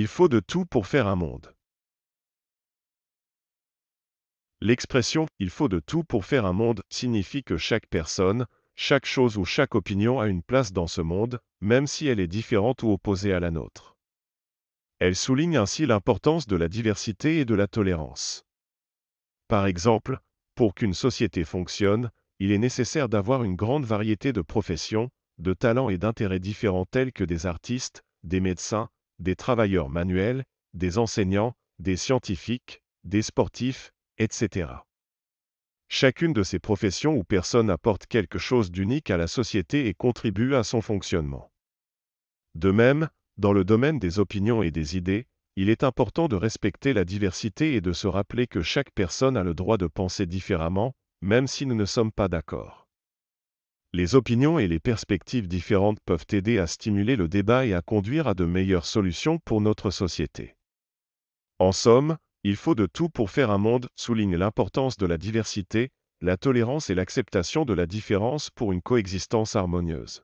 Il faut de tout pour faire un monde. L'expression Il faut de tout pour faire un monde signifie que chaque personne, chaque chose ou chaque opinion a une place dans ce monde, même si elle est différente ou opposée à la nôtre. Elle souligne ainsi l'importance de la diversité et de la tolérance. Par exemple, pour qu'une société fonctionne, il est nécessaire d'avoir une grande variété de professions, de talents et d'intérêts différents tels que des artistes, des médecins, des travailleurs manuels, des enseignants, des scientifiques, des sportifs, etc. Chacune de ces professions ou personnes apporte quelque chose d'unique à la société et contribue à son fonctionnement. De même, dans le domaine des opinions et des idées, il est important de respecter la diversité et de se rappeler que chaque personne a le droit de penser différemment, même si nous ne sommes pas d'accord. Les opinions et les perspectives différentes peuvent aider à stimuler le débat et à conduire à de meilleures solutions pour notre société. En somme, il faut de tout pour faire un monde, souligne l'importance de la diversité, la tolérance et l'acceptation de la différence pour une coexistence harmonieuse.